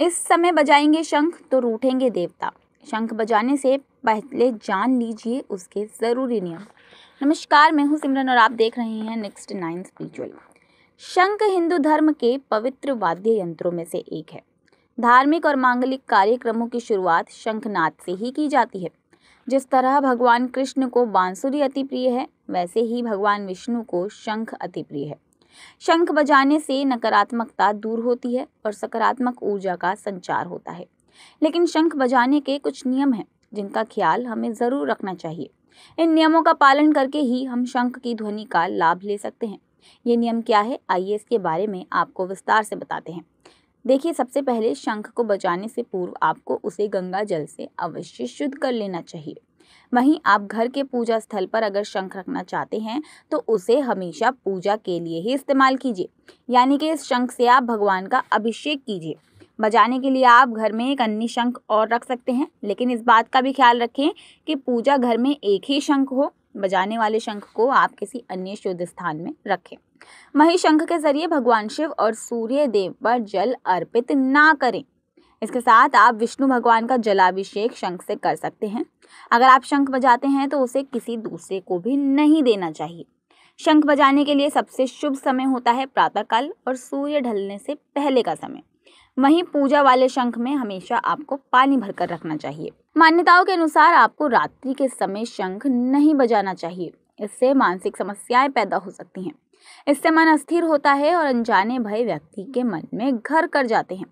इस समय बजाएंगे शंख तो रूठेंगे देवता शंख बजाने से पहले जान लीजिए उसके ज़रूरी नियम नमस्कार मैं हूँ सिमरन और आप देख रहे हैं नेक्स्ट नाइन स्पिरिचुअल शंख हिंदू धर्म के पवित्र वाद्य यंत्रों में से एक है धार्मिक और मांगलिक कार्यक्रमों की शुरुआत शंखनाद से ही की जाती है जिस तरह भगवान कृष्ण को बांसुरी अति प्रिय है वैसे ही भगवान विष्णु को शंख अति प्रिय है शंख बजाने से नकारात्मकता दूर होती है और सकारात्मक ऊर्जा का संचार होता है लेकिन शंख बजाने के कुछ नियम हैं जिनका ख्याल हमें ज़रूर रखना चाहिए इन नियमों का पालन करके ही हम शंख की ध्वनि का लाभ ले सकते हैं ये नियम क्या है आइए इसके बारे में आपको विस्तार से बताते हैं देखिए सबसे पहले शंख को बजाने से पूर्व आपको उसे गंगा जल से अवश्य शुद्ध कर लेना चाहिए वहीं आप घर के पूजा स्थल पर अगर शंख रखना चाहते हैं तो उसे हमेशा पूजा के लिए ही इस्तेमाल कीजिए यानी कि इस शंख से आप भगवान का अभिषेक कीजिए बजाने के लिए आप घर में एक अन्य शंख और रख सकते हैं लेकिन इस बात का भी ख्याल रखें कि पूजा घर में एक ही शंख हो बजाने वाले शंख को आप किसी अन्य शुद्ध स्थान में रखें वहीं शंख के जरिए भगवान शिव और सूर्य देव पर जल अर्पित ना करें इसके साथ आप विष्णु भगवान का जलाभिषेक शंख से कर सकते हैं अगर आप शंख बजाते हैं तो उसे किसी दूसरे को भी नहीं देना चाहिए शंख बजाने के लिए सबसे शुभ समय होता है प्रातःकाल और सूर्य ढलने से पहले का समय वहीं पूजा वाले शंख में हमेशा आपको पानी भरकर रखना चाहिए मान्यताओं के अनुसार आपको रात्रि के समय शंख नहीं बजाना चाहिए इससे मानसिक समस्याएं पैदा हो सकती हैं इससे मन अस्थिर होता है और अनजाने भय व्यक्ति के मन में घर कर जाते हैं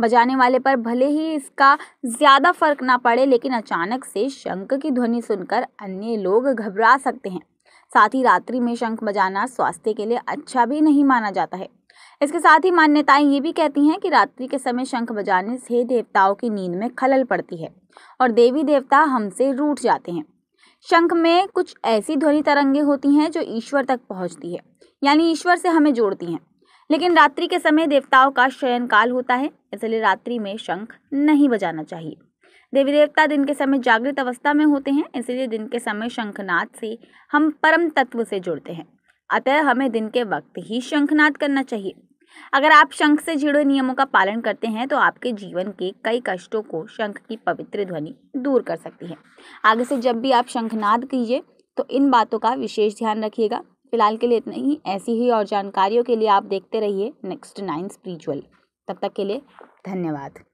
बजाने वाले पर भले ही इसका ज़्यादा फर्क ना पड़े लेकिन अचानक से शंख की ध्वनि सुनकर अन्य लोग घबरा सकते हैं साथ ही रात्रि में शंख बजाना स्वास्थ्य के लिए अच्छा भी नहीं माना जाता है इसके साथ ही मान्यताएं ये भी कहती हैं कि रात्रि के समय शंख बजाने से देवताओं की नींद में खलल पड़ती है और देवी देवता हमसे रूठ जाते हैं शंख में कुछ ऐसी ध्वनि तरंगे होती हैं जो ईश्वर तक पहुंचती है यानी ईश्वर से हमें जोड़ती हैं लेकिन रात्रि के समय देवताओं का शयन काल होता है इसलिए रात्रि में शंख नहीं बजाना चाहिए देवी देवता दिन के समय जागृत अवस्था में होते हैं इसलिए दिन के समय शंखनाद से हम परम तत्व से जुड़ते हैं अतः हमें दिन के वक्त ही शंखनाद करना चाहिए अगर आप शंख से जुड़े नियमों का पालन करते हैं तो आपके जीवन के कई कष्टों को शंख की पवित्र ध्वनि दूर कर सकती है आगे से जब भी आप शंखनाद कीजिए तो इन बातों का विशेष ध्यान रखिएगा फिलहाल के लिए इतना ही ऐसी ही और जानकारियों के लिए आप देखते रहिए नेक्स्ट नाइन स्पिरिचुअल तब तक के लिए धन्यवाद